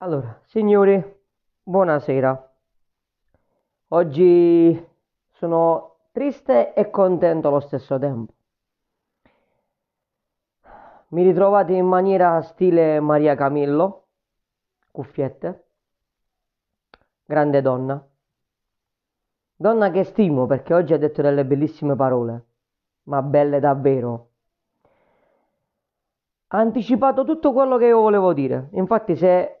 Allora, signori, buonasera. Oggi sono triste e contento allo stesso tempo. Mi ritrovate in maniera stile Maria Camillo, cuffiette, grande donna. Donna che stimo perché oggi ha detto delle bellissime parole, ma belle davvero ha anticipato tutto quello che io volevo dire. Infatti, se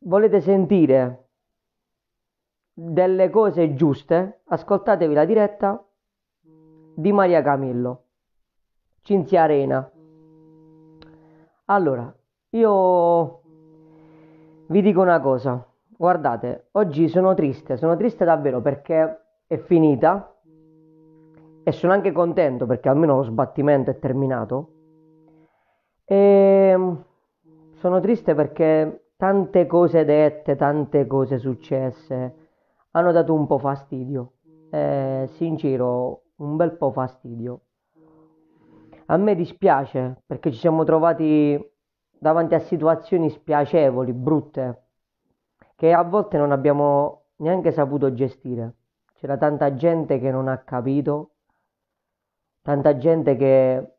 volete sentire delle cose giuste, ascoltatevi la diretta di Maria Camillo, Cinzia Arena. Allora, io vi dico una cosa, guardate, oggi sono triste, sono triste davvero perché è finita e sono anche contento perché almeno lo sbattimento è terminato. E ehm, sono triste perché Tante cose dette, tante cose successe hanno dato un po' fastidio. Eh, sincero, un bel po' fastidio. A me dispiace perché ci siamo trovati davanti a situazioni spiacevoli, brutte, che a volte non abbiamo neanche saputo gestire. C'era tanta gente che non ha capito, tanta gente che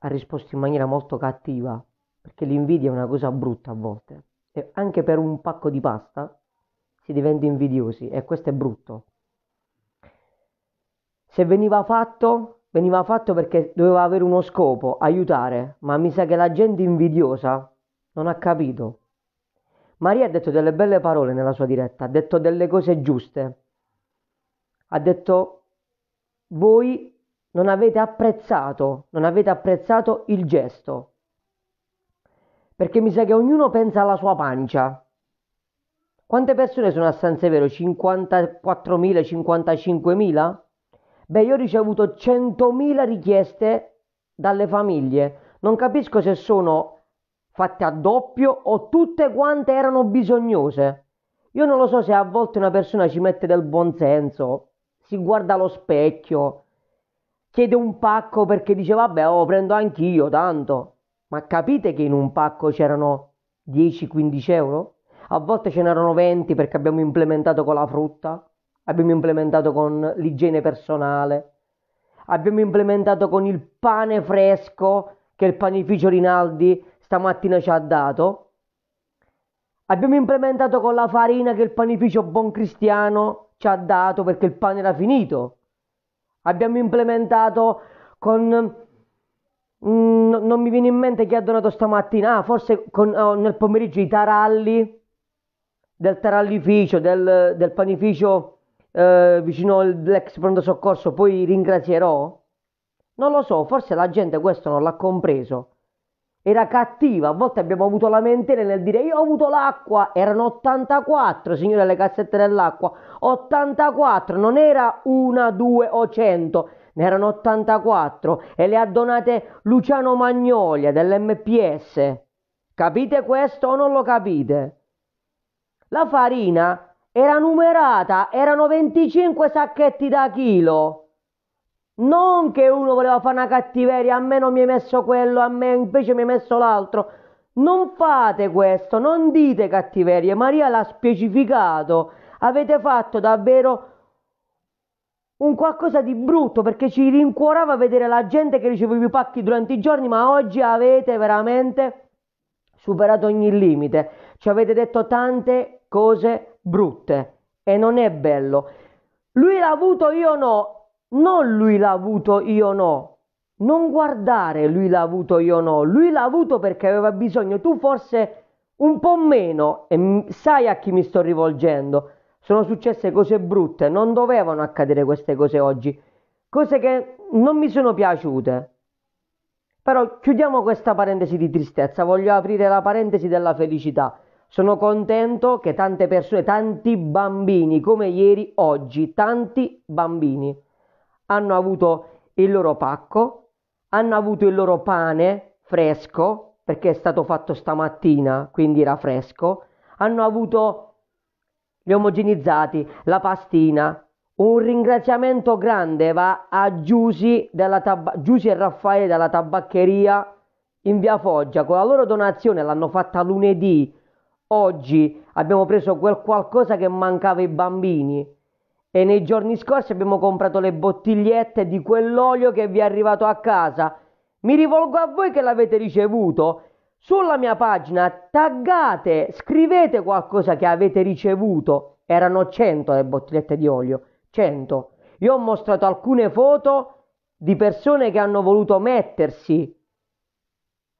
ha risposto in maniera molto cattiva perché l'invidia è una cosa brutta a volte. E anche per un pacco di pasta si diventa invidiosi e questo è brutto. Se veniva fatto, veniva fatto perché doveva avere uno scopo, aiutare, ma mi sa che la gente invidiosa non ha capito. Maria ha detto delle belle parole nella sua diretta, ha detto delle cose giuste. Ha detto voi non avete apprezzato, non avete apprezzato il gesto. Perché mi sa che ognuno pensa alla sua pancia. Quante persone sono a San Severo? 54.000, 55.000? Beh, io ho ricevuto 100.000 richieste dalle famiglie. Non capisco se sono fatte a doppio o tutte quante erano bisognose. Io non lo so se a volte una persona ci mette del buon senso, si guarda allo specchio, chiede un pacco perché dice vabbè, oh, prendo anch'io tanto. Ma capite che in un pacco c'erano 10-15 euro? A volte ce n'erano 20 perché abbiamo implementato con la frutta, abbiamo implementato con l'igiene personale, abbiamo implementato con il pane fresco che il panificio Rinaldi stamattina ci ha dato. Abbiamo implementato con la farina che il panificio Bon Cristiano ci ha dato perché il pane era finito. Abbiamo implementato con Mm, no, non mi viene in mente chi ha donato stamattina. Ah, forse con, oh, nel pomeriggio i taralli del tarallificio, del, del panificio eh, vicino all'ex pronto soccorso. Poi ringrazierò. Non lo so, forse la gente questo non l'ha compreso. Era cattiva, a volte abbiamo avuto lamentele nel dire io ho avuto l'acqua, erano 84 signore le cassette dell'acqua, 84, non era una, due o cento, ne erano 84 e le ha donate Luciano Magnolia dell'MPS. Capite questo o non lo capite? La farina era numerata, erano 25 sacchetti da chilo. Non che uno voleva fare una cattiveria, a me non mi hai messo quello, a me invece mi hai messo l'altro. Non fate questo, non dite cattiverie. Maria l'ha specificato. Avete fatto davvero un qualcosa di brutto perché ci rincuorava vedere la gente che riceveva i pacchi durante i giorni, ma oggi avete veramente superato ogni limite. Ci avete detto tante cose brutte e non è bello. Lui l'ha avuto, io no. Non lui l'ha avuto, io no. Non guardare lui l'ha avuto, io no. Lui l'ha avuto perché aveva bisogno, tu forse un po' meno e sai a chi mi sto rivolgendo sono successe cose brutte, non dovevano accadere queste cose oggi, cose che non mi sono piaciute. Però chiudiamo questa parentesi di tristezza, voglio aprire la parentesi della felicità. Sono contento che tante persone, tanti bambini come ieri, oggi, tanti bambini hanno avuto il loro pacco, hanno avuto il loro pane fresco, perché è stato fatto stamattina, quindi era fresco, hanno avuto gli omogenizzati, la pastina. Un ringraziamento grande va a Giusi, Tab- Giusi e Raffaele della tabaccheria in via Foggia. Con la loro donazione l'hanno fatta lunedì. Oggi abbiamo preso quel qualcosa che mancava ai bambini e nei giorni scorsi abbiamo comprato le bottigliette di quell'olio che vi è arrivato a casa. Mi rivolgo a voi che l'avete ricevuto sulla mia pagina taggate, scrivete qualcosa che avete ricevuto. Erano 100 le bottigliette di olio, 100. Io ho mostrato alcune foto di persone che hanno voluto mettersi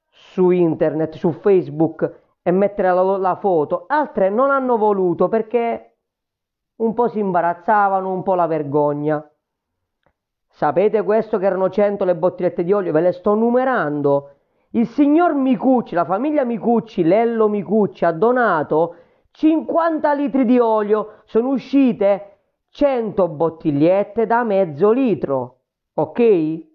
su internet, su Facebook e mettere la, la foto, altre non hanno voluto perché un po' si imbarazzavano, un po' la vergogna. Sapete questo che erano 100 le bottigliette di olio? Ve le sto numerando. Il signor Micucci, la famiglia Micucci, Lello Micucci, ha donato 50 litri di olio. Sono uscite 100 bottigliette da mezzo litro. Ok?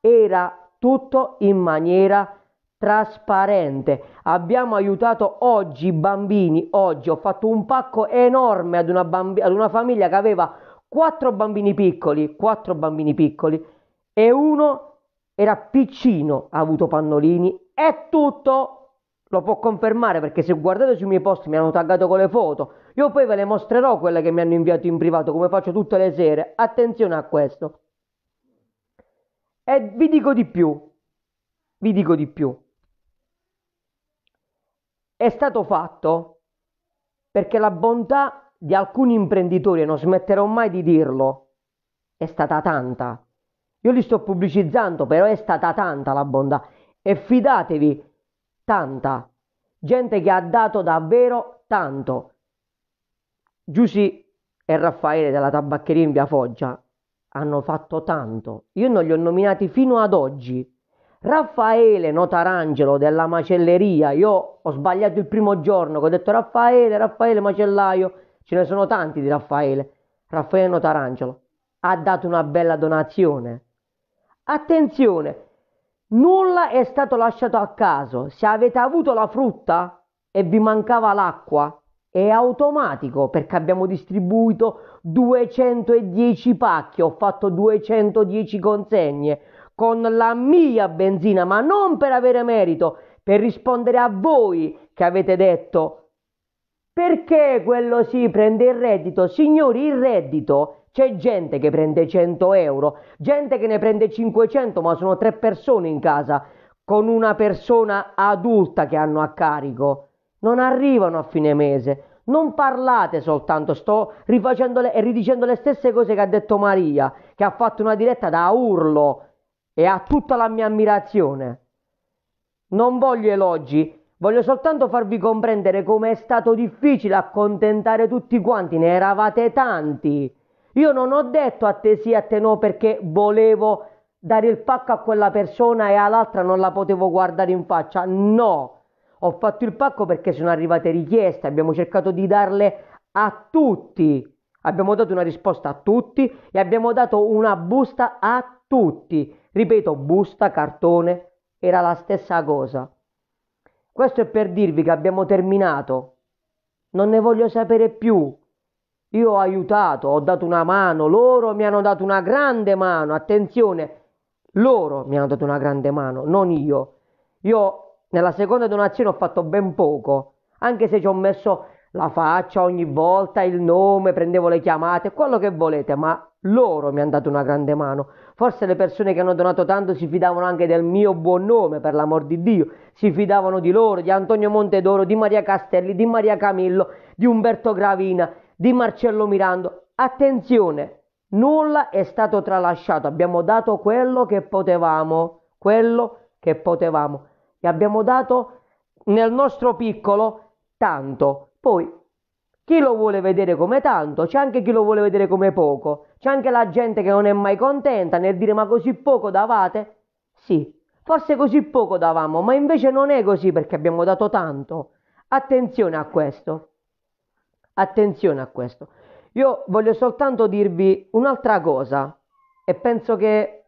Era tutto in maniera trasparente. Abbiamo aiutato oggi i bambini. Oggi ho fatto un pacco enorme ad una, bambi- ad una famiglia che aveva 4 bambini piccoli, 4 bambini piccoli e uno era piccino, ha avuto Pannolini, è tutto! Lo può confermare perché se guardate sui miei post mi hanno taggato con le foto. Io poi ve le mostrerò quelle che mi hanno inviato in privato come faccio tutte le sere. Attenzione a questo. E vi dico di più. Vi dico di più. È stato fatto perché la bontà di alcuni imprenditori, non smetterò mai di dirlo, è stata tanta io li sto pubblicizzando, però è stata tanta la bontà. E fidatevi, tanta. Gente che ha dato davvero tanto. Giussi e Raffaele della tabaccheria in via Foggia hanno fatto tanto. Io non li ho nominati fino ad oggi. Raffaele Notarangelo della macelleria, io ho sbagliato il primo giorno ho detto Raffaele, Raffaele macellaio, ce ne sono tanti di Raffaele. Raffaele Notarangelo ha dato una bella donazione. Attenzione, nulla è stato lasciato a caso. Se avete avuto la frutta e vi mancava l'acqua, è automatico perché abbiamo distribuito 210 pacchi, ho fatto 210 consegne con la mia benzina, ma non per avere merito, per rispondere a voi che avete detto perché quello si prende il reddito? Signori, il reddito c'è gente che prende 100 euro, gente che ne prende 500, ma sono tre persone in casa, con una persona adulta che hanno a carico. Non arrivano a fine mese. Non parlate soltanto, sto rifacendo e ridicendo le stesse cose che ha detto Maria, che ha fatto una diretta da urlo e ha tutta la mia ammirazione. Non voglio elogi, Voglio soltanto farvi comprendere come è stato difficile accontentare tutti quanti, ne eravate tanti. Io non ho detto a te sì, a te no perché volevo dare il pacco a quella persona e all'altra non la potevo guardare in faccia. No, ho fatto il pacco perché sono arrivate richieste, abbiamo cercato di darle a tutti. Abbiamo dato una risposta a tutti e abbiamo dato una busta a tutti. Ripeto, busta, cartone, era la stessa cosa. Questo è per dirvi che abbiamo terminato. Non ne voglio sapere più. Io ho aiutato, ho dato una mano, loro mi hanno dato una grande mano, attenzione, loro mi hanno dato una grande mano, non io. Io nella seconda donazione ho fatto ben poco, anche se ci ho messo la faccia ogni volta, il nome, prendevo le chiamate, quello che volete, ma loro mi hanno dato una grande mano. Forse le persone che hanno donato tanto si fidavano anche del mio buon nome, per l'amor di Dio, si fidavano di loro, di Antonio Montedoro, di Maria Castelli, di Maria Camillo, di Umberto Gravina di Marcello Mirando. Attenzione, nulla è stato tralasciato, abbiamo dato quello che potevamo, quello che potevamo e abbiamo dato nel nostro piccolo tanto. Poi chi lo vuole vedere come tanto, c'è anche chi lo vuole vedere come poco, c'è anche la gente che non è mai contenta nel dire ma così poco davate? Sì, forse così poco davamo, ma invece non è così perché abbiamo dato tanto. Attenzione a questo. Attenzione a questo. Io voglio soltanto dirvi un'altra cosa e penso che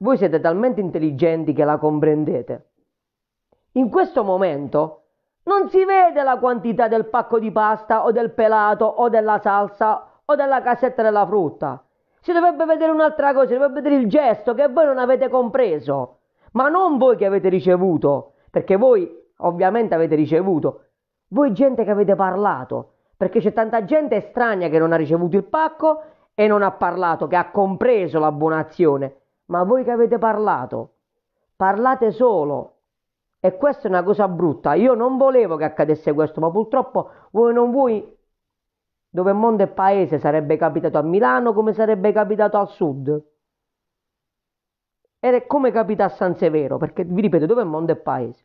voi siete talmente intelligenti che la comprendete. In questo momento non si vede la quantità del pacco di pasta o del pelato o della salsa o della cassetta della frutta. Si dovrebbe vedere un'altra cosa, si dovrebbe vedere il gesto che voi non avete compreso, ma non voi che avete ricevuto, perché voi ovviamente avete ricevuto, voi gente che avete parlato, perché c'è tanta gente estranea che non ha ricevuto il pacco e non ha parlato, che ha compreso la buona azione. Ma voi che avete parlato, parlate solo. E questa è una cosa brutta. Io non volevo che accadesse questo, ma purtroppo voi non vuoi dove mondo e paese sarebbe capitato a Milano come sarebbe capitato al sud. Ed è come capita a San Severo, perché vi ripeto, dove mondo e paese.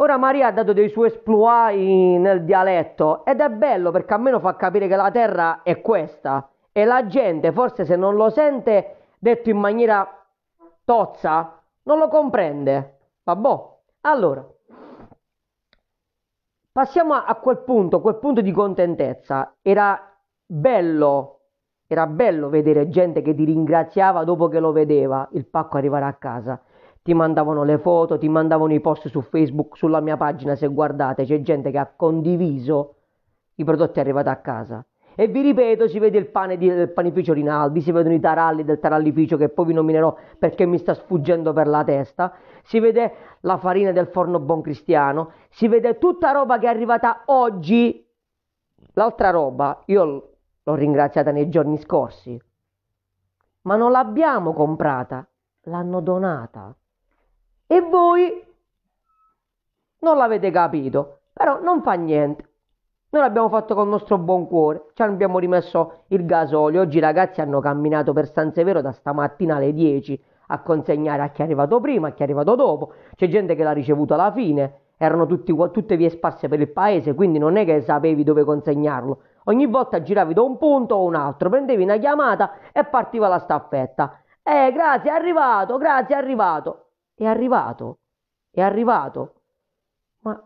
Ora Maria ha dato dei suoi esploit nel dialetto ed è bello perché almeno fa capire che la terra è questa e la gente forse se non lo sente detto in maniera tozza non lo comprende. Vabbè. Allora, passiamo a quel punto, quel punto di contentezza. Era bello, era bello vedere gente che ti ringraziava dopo che lo vedeva il pacco arrivare a casa ti mandavano le foto, ti mandavano i post su Facebook, sulla mia pagina se guardate c'è gente che ha condiviso i prodotti arrivati a casa. E vi ripeto, si vede il pane di, del panificio Rinaldi, si vedono i taralli del tarallificio che poi vi nominerò perché mi sta sfuggendo per la testa, si vede la farina del forno buon Cristiano, si vede tutta roba che è arrivata oggi. L'altra roba, io l'ho ringraziata nei giorni scorsi, ma non l'abbiamo comprata, l'hanno donata e voi non l'avete capito, però non fa niente. Noi l'abbiamo fatto col nostro buon cuore, ci abbiamo rimesso il gasolio. Oggi i ragazzi hanno camminato per San Severo da stamattina alle 10 a consegnare a chi è arrivato prima, a chi è arrivato dopo. C'è gente che l'ha ricevuto alla fine, erano tutti, tutte vie sparse per il paese, quindi non è che sapevi dove consegnarlo. Ogni volta giravi da un punto o un altro, prendevi una chiamata e partiva la staffetta. Eh, grazie, è arrivato, grazie, è arrivato. È arrivato, è arrivato. Ma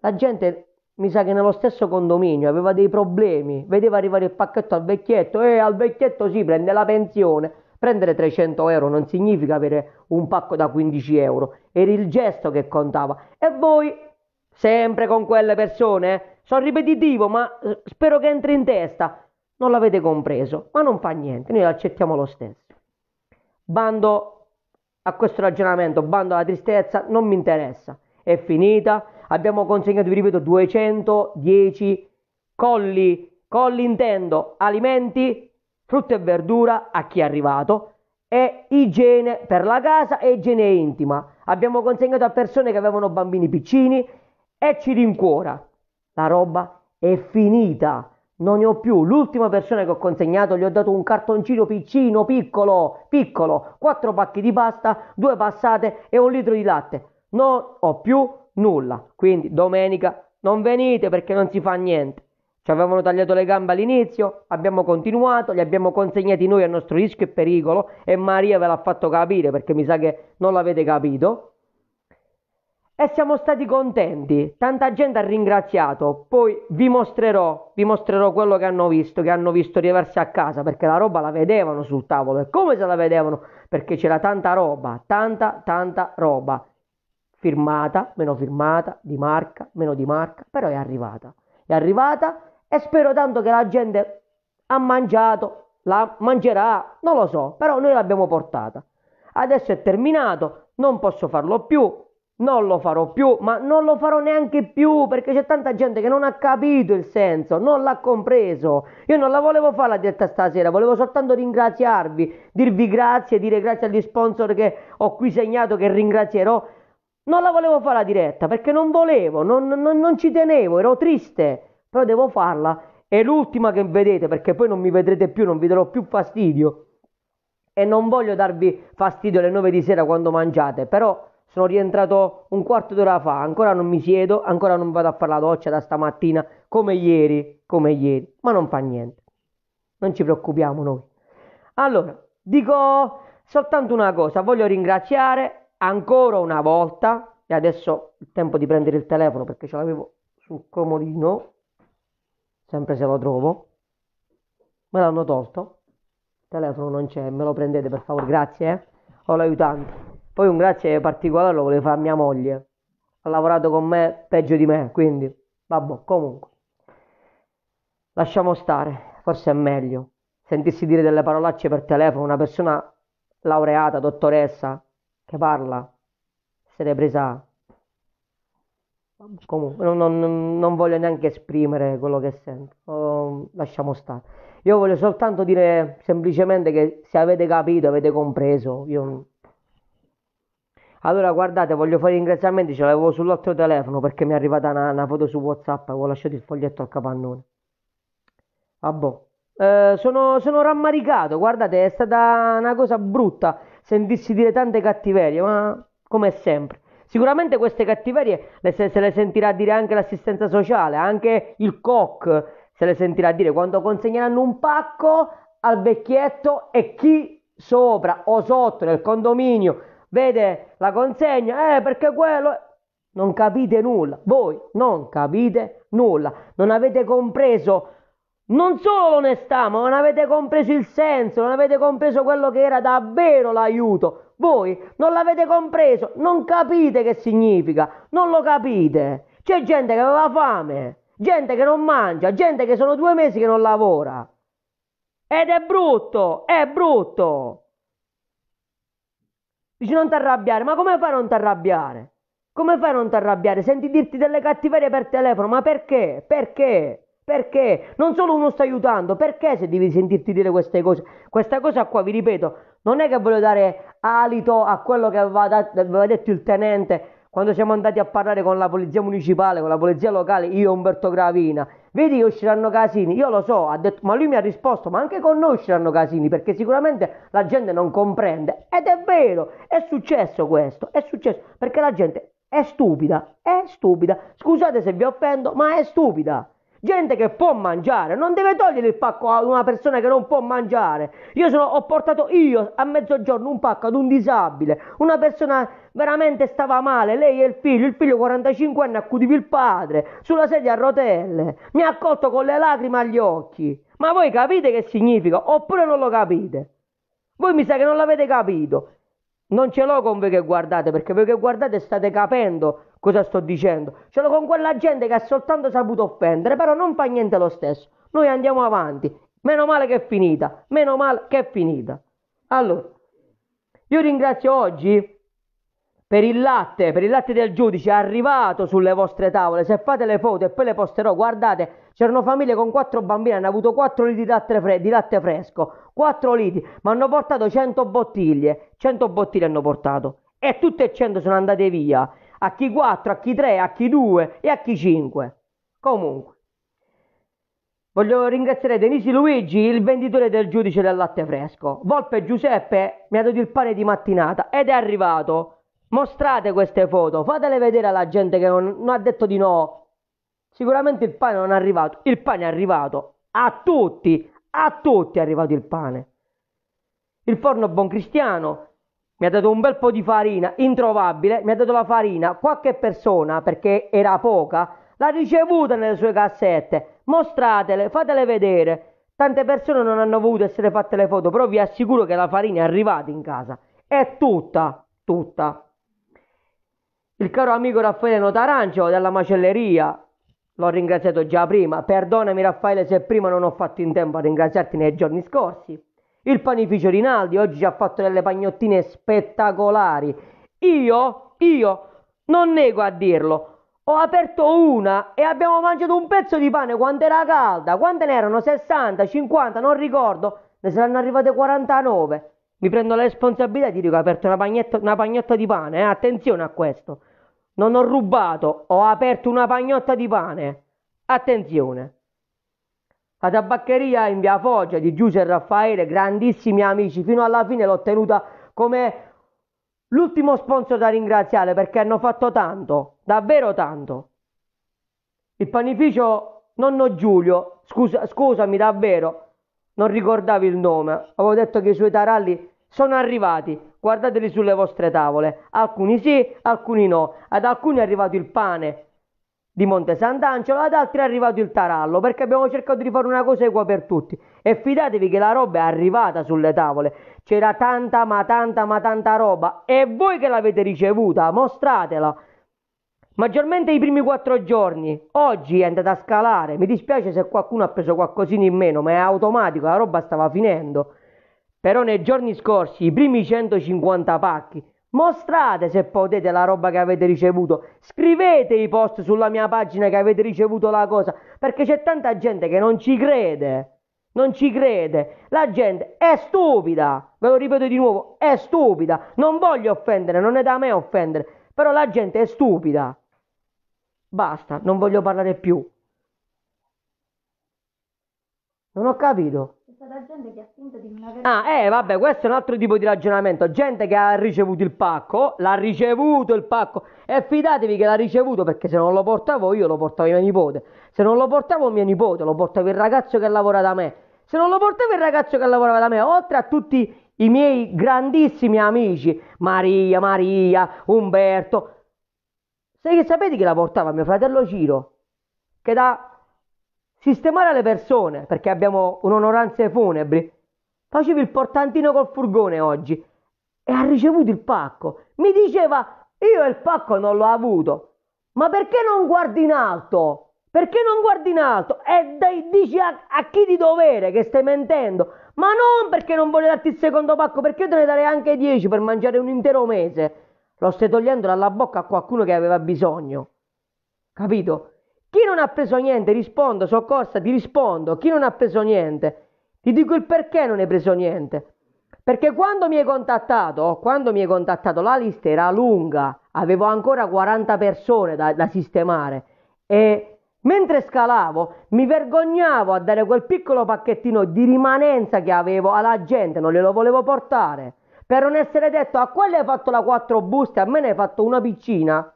la gente mi sa che nello stesso condominio aveva dei problemi, vedeva arrivare il pacchetto al vecchietto e eh, al vecchietto si sì, prende la pensione. Prendere 300 euro non significa avere un pacco da 15 euro, era il gesto che contava. E voi, sempre con quelle persone, eh? sono ripetitivo, ma eh, spero che entri in testa. Non l'avete compreso, ma non fa niente, noi accettiamo lo stesso. Bando a questo ragionamento, bando alla tristezza, non mi interessa. È finita. Abbiamo consegnato, vi ripeto, 210 colli. Colli intendo alimenti, frutta e verdura a chi è arrivato e igiene per la casa e igiene intima. Abbiamo consegnato a persone che avevano bambini piccini e ci rincuora. La roba è finita. Non ne ho più. L'ultima persona che ho consegnato gli ho dato un cartoncino piccino, piccolo, piccolo, quattro pacchi di pasta, due passate e un litro di latte. Non ho più nulla. Quindi domenica non venite perché non si fa niente. Ci avevano tagliato le gambe all'inizio, abbiamo continuato, li abbiamo consegnati noi al nostro rischio e pericolo e Maria ve l'ha fatto capire perché mi sa che non l'avete capito e siamo stati contenti. Tanta gente ha ringraziato. Poi vi mostrerò, vi mostrerò quello che hanno visto, che hanno visto arrivarsi a casa, perché la roba la vedevano sul tavolo. E come se la vedevano? Perché c'era tanta roba, tanta, tanta roba. Firmata, meno firmata, di marca, meno di marca, però è arrivata. È arrivata e spero tanto che la gente ha mangiato, la mangerà, non lo so, però noi l'abbiamo portata. Adesso è terminato, non posso farlo più, non lo farò più, ma non lo farò neanche più perché c'è tanta gente che non ha capito il senso, non l'ha compreso. Io non la volevo fare la diretta stasera, volevo soltanto ringraziarvi, dirvi grazie, dire grazie agli sponsor che ho qui segnato che ringrazierò. Non la volevo fare la diretta perché non volevo, non, non, non ci tenevo, ero triste, però devo farla. È l'ultima che vedete perché poi non mi vedrete più, non vi darò più fastidio. E non voglio darvi fastidio alle 9 di sera quando mangiate, però sono rientrato un quarto d'ora fa, ancora non mi siedo, ancora non vado a fare la doccia da stamattina, come ieri, come ieri, ma non fa niente. Non ci preoccupiamo noi. Allora, dico soltanto una cosa, voglio ringraziare ancora una volta, e adesso il tempo di prendere il telefono perché ce l'avevo sul comodino, sempre se lo trovo, me l'hanno tolto, il telefono non c'è, me lo prendete per favore, grazie, eh? ho l'aiutante. Poi un grazie particolare lo voleva fare mia moglie. Ha lavorato con me peggio di me, quindi vabbè, comunque. Lasciamo stare, forse è meglio. Sentirsi dire delle parolacce per telefono, una persona laureata, dottoressa, che parla, se l'è presa. Comunque, non, non, non voglio neanche esprimere quello che sento. Oh, lasciamo stare. Io voglio soltanto dire semplicemente che se avete capito, avete compreso. Io allora guardate, voglio fare gli ringraziamenti, ce l'avevo sull'altro telefono perché mi è arrivata una, una foto su WhatsApp avevo lasciato il foglietto al capannone. Ah boh. Eh, sono, sono, rammaricato, guardate, è stata una cosa brutta sentirsi dire tante cattiverie, ma come sempre. Sicuramente queste cattiverie le, se, se le sentirà dire anche l'assistenza sociale, anche il COC se le sentirà dire quando consegneranno un pacco al vecchietto e chi sopra o sotto nel condominio vede la consegna, eh perché quello... Non capite nulla, voi non capite nulla, non avete compreso non solo l'onestà, ma non avete compreso il senso, non avete compreso quello che era davvero l'aiuto. Voi non l'avete compreso, non capite che significa, non lo capite. C'è gente che aveva fame, gente che non mangia, gente che sono due mesi che non lavora. Ed è brutto, è brutto. Dici non ti arrabbiare, ma come fai a non ti arrabbiare? Come fai a non ti arrabbiare? Senti dirti delle cattiverie per telefono, ma perché? Perché? Perché? Non solo uno sta aiutando, perché se devi sentirti dire queste cose? Questa cosa qua, vi ripeto, non è che voglio dare alito a quello che aveva, dat- aveva detto il tenente quando siamo andati a parlare con la polizia municipale, con la polizia locale, io e Umberto Gravina vedi che usciranno casini. Io lo so, ha detto, ma lui mi ha risposto, ma anche con noi usciranno casini perché sicuramente la gente non comprende. Ed è vero, è successo questo, è successo perché la gente è stupida, è stupida. Scusate se vi offendo, ma è stupida gente che può mangiare, non deve togliere il pacco ad una persona che non può mangiare. Io sono, ho portato io a mezzogiorno un pacco ad un disabile, una persona veramente stava male, lei e il figlio, il figlio 45 anni accudiva il padre, sulla sedia a rotelle, mi ha accolto con le lacrime agli occhi. Ma voi capite che significa oppure non lo capite? Voi mi sa che non l'avete capito. Non ce l'ho con voi che guardate, perché voi che guardate state capendo cosa sto dicendo. Ce l'ho con quella gente che ha soltanto saputo offendere, però non fa niente lo stesso. Noi andiamo avanti. Meno male che è finita, meno male che è finita. Allora, io ringrazio oggi per il latte, per il latte del giudice è arrivato sulle vostre tavole. Se fate le foto e poi le posterò, guardate, c'erano famiglie con quattro bambini, hanno avuto quattro litri di latte, fre- di latte fresco, Quattro litri, ma hanno portato 100 bottiglie, 100 bottiglie hanno portato e tutte e 100 sono andate via, a chi 4, a chi 3, a chi 2 e a chi 5. Comunque, voglio ringraziare Denisi Luigi, il venditore del giudice del latte fresco. Volpe Giuseppe mi ha dato il pane di mattinata ed è arrivato mostrate queste foto, fatele vedere alla gente che non, non ha detto di no. Sicuramente il pane non è arrivato, il pane è arrivato a tutti, a tutti è arrivato il pane. Il forno buon cristiano mi ha dato un bel po' di farina, introvabile, mi ha dato la farina, qualche persona, perché era poca, l'ha ricevuta nelle sue cassette, mostratele, fatele vedere. Tante persone non hanno voluto essere fatte le foto, però vi assicuro che la farina è arrivata in casa. È tutta, tutta. Il caro amico Raffaele Notarancio della macelleria, l'ho ringraziato già prima, perdonami Raffaele se prima non ho fatto in tempo a ringraziarti nei giorni scorsi. Il panificio Rinaldi oggi ci ha fatto delle pagnottine spettacolari. Io, io, non nego a dirlo, ho aperto una e abbiamo mangiato un pezzo di pane quando era calda, quante ne erano 60, 50, non ricordo, ne saranno arrivate 49. Mi prendo la responsabilità e ti dico: ho aperto una, una pagnotta di pane. Eh? Attenzione a questo. Non ho rubato, ho aperto una pagnotta di pane. Attenzione. La tabaccheria in via Foggia di Giuseppe e Raffaele, grandissimi amici, fino alla fine l'ho tenuta come l'ultimo sponsor da ringraziare perché hanno fatto tanto, davvero tanto. Il panificio nonno Giulio, scusa, scusami davvero, non ricordavi il nome, avevo detto che i suoi taralli sono arrivati, guardateli sulle vostre tavole, alcuni sì, alcuni no, ad alcuni è arrivato il pane di Monte Sant'Angelo, ad altri è arrivato il tarallo, perché abbiamo cercato di fare una cosa equa per tutti e fidatevi che la roba è arrivata sulle tavole, c'era tanta ma tanta ma tanta roba e voi che l'avete ricevuta, mostratela maggiormente i primi quattro giorni. Oggi è andata a scalare. Mi dispiace se qualcuno ha preso qualcosina in meno, ma è automatico, la roba stava finendo. Però nei giorni scorsi, i primi 150 pacchi, mostrate se potete la roba che avete ricevuto. Scrivete i post sulla mia pagina che avete ricevuto la cosa, perché c'è tanta gente che non ci crede. Non ci crede. La gente è stupida. Ve lo ripeto di nuovo, è stupida. Non voglio offendere, non è da me offendere, però la gente è stupida. Basta, non voglio parlare più. Non ho capito. C'è stata gente che ha finto di non aver... Ah, eh, vabbè, questo è un altro tipo di ragionamento. Gente che ha ricevuto il pacco, l'ha ricevuto il pacco. E fidatevi che l'ha ricevuto, perché se non lo portavo io, lo portavo mio nipote. Se non lo portavo mio nipote, lo portavo il ragazzo che lavora da me. Se non lo portavo il ragazzo che lavorava da me, oltre a tutti i miei grandissimi amici, Maria, Maria, Umberto, Sai che sapete chi la portava mio fratello Ciro? Che da sistemare le persone, perché abbiamo un'onoranza ai funebri, facevi il portantino col furgone oggi e ha ricevuto il pacco. Mi diceva, io il pacco non l'ho avuto. Ma perché non guardi in alto? Perché non guardi in alto? E dai, dici a, a, chi di dovere che stai mentendo. Ma non perché non voglio darti il secondo pacco, perché io te ne darei anche 10 per mangiare un intero mese. Lo stai togliendo dalla bocca a qualcuno che aveva bisogno. Capito? Chi non ha preso niente, rispondo, soccorsa, ti rispondo. Chi non ha preso niente, ti dico il perché non hai preso niente. Perché quando mi hai contattato, quando mi hai contattato, la lista era lunga, avevo ancora 40 persone da, da sistemare e mentre scalavo mi vergognavo a dare quel piccolo pacchettino di rimanenza che avevo alla gente, non glielo volevo portare. Per non essere detto, a quello hai fatto la 4 buste, a me ne hai fatto una piccina.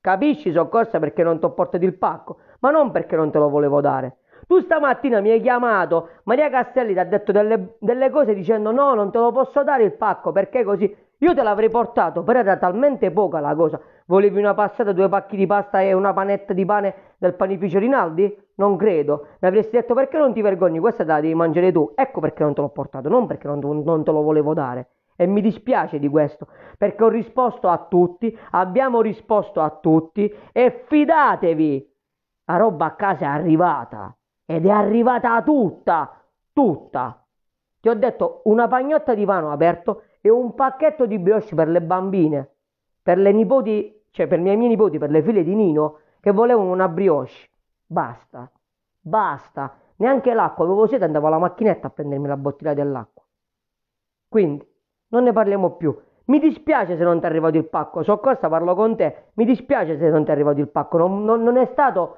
Capisci, soccorsa, perché non ti ho portato il pacco, ma non perché non te lo volevo dare. Tu stamattina mi hai chiamato, Maria Castelli ti ha detto delle, delle cose dicendo no, non te lo posso dare il pacco perché così. Io te l'avrei portato, però era talmente poca la cosa. Volevi una passata, due pacchi di pasta e una panetta di pane del panificio Rinaldi? Non credo. Mi avresti detto perché non ti vergogni, questa te la devi mangiare tu. Ecco perché non te l'ho portato, non perché non, non te lo volevo dare. E mi dispiace di questo, perché ho risposto a tutti, abbiamo risposto a tutti e fidatevi, la roba a casa è arrivata ed è arrivata tutta, tutta. Ti ho detto una pagnotta di vano aperto e un pacchetto di brioche per le bambine, per le nipoti, cioè per i miei nipoti, per le figlie di Nino che volevano una brioche. Basta, basta. Neanche l'acqua, avevo sete, andavo alla macchinetta a prendermi la bottiglia dell'acqua. Quindi, non ne parliamo più. Mi dispiace se non ti è arrivato il pacco, Soccorsa parlo con te, mi dispiace se non ti è arrivato il pacco, non, non, non è stato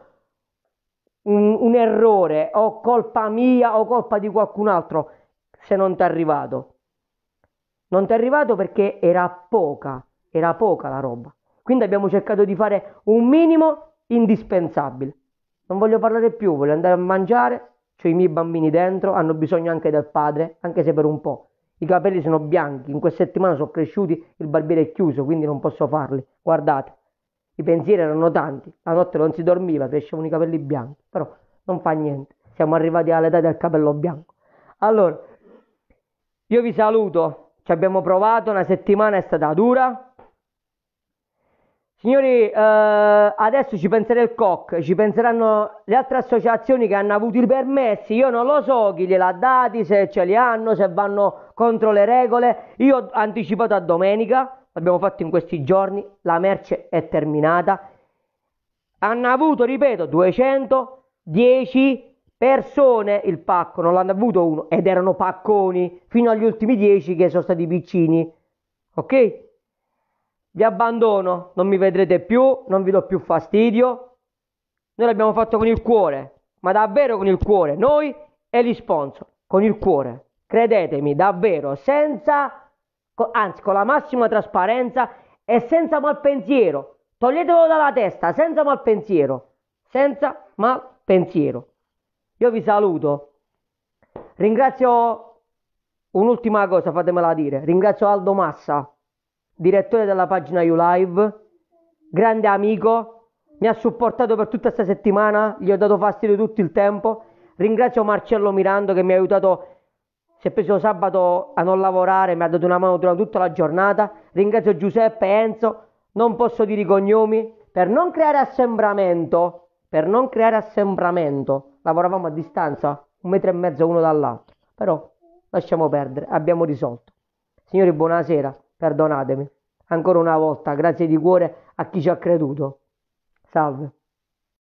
un, un, errore o colpa mia o colpa di qualcun altro se non ti è arrivato. Non ti è arrivato perché era poca, era poca la roba. Quindi abbiamo cercato di fare un minimo indispensabile. Non voglio parlare più, voglio andare a mangiare, ho i miei bambini dentro, hanno bisogno anche del padre, anche se per un po'. I capelli sono bianchi, in questa settimana sono cresciuti, il barbiere è chiuso, quindi non posso farli. Guardate, i pensieri erano tanti, la notte non si dormiva, crescevano i capelli bianchi, però non fa niente, siamo arrivati all'età del capello bianco. Allora, io vi saluto, ci abbiamo provato, una settimana è stata dura, Signori, eh, adesso ci penserà il COC, ci penseranno le altre associazioni che hanno avuto i permessi, io non lo so chi gliel'ha dati, se ce li hanno, se vanno contro le regole, io ho anticipato a domenica, l'abbiamo fatto in questi giorni, la merce è terminata, hanno avuto, ripeto, 210 persone il pacco, non l'hanno avuto uno, ed erano pacconi, fino agli ultimi 10 che sono stati piccini, ok? vi abbandono, non mi vedrete più, non vi do più fastidio. Noi l'abbiamo fatto con il cuore, ma davvero con il cuore, noi e gli sponsor, con il cuore. Credetemi, davvero, senza, anzi con la massima trasparenza e senza malpensiero. Toglietelo dalla testa, senza malpensiero, senza malpensiero. Io vi saluto. Ringrazio un'ultima cosa, fatemela dire. Ringrazio Aldo Massa direttore della pagina YouLive, grande amico, mi ha supportato per tutta questa settimana, gli ho dato fastidio tutto il tempo. Ringrazio Marcello Mirando che mi ha aiutato, si è preso sabato a non lavorare, mi ha dato una mano durante tutta la giornata. Ringrazio Giuseppe Enzo, non posso dire i cognomi, per non creare assembramento, per non creare assembramento, lavoravamo a distanza, un metro e mezzo uno dall'altro, però lasciamo perdere, abbiamo risolto. Signori, buonasera. Perdonatemi. Ancora una volta, grazie di cuore a chi ci ha creduto. Salve.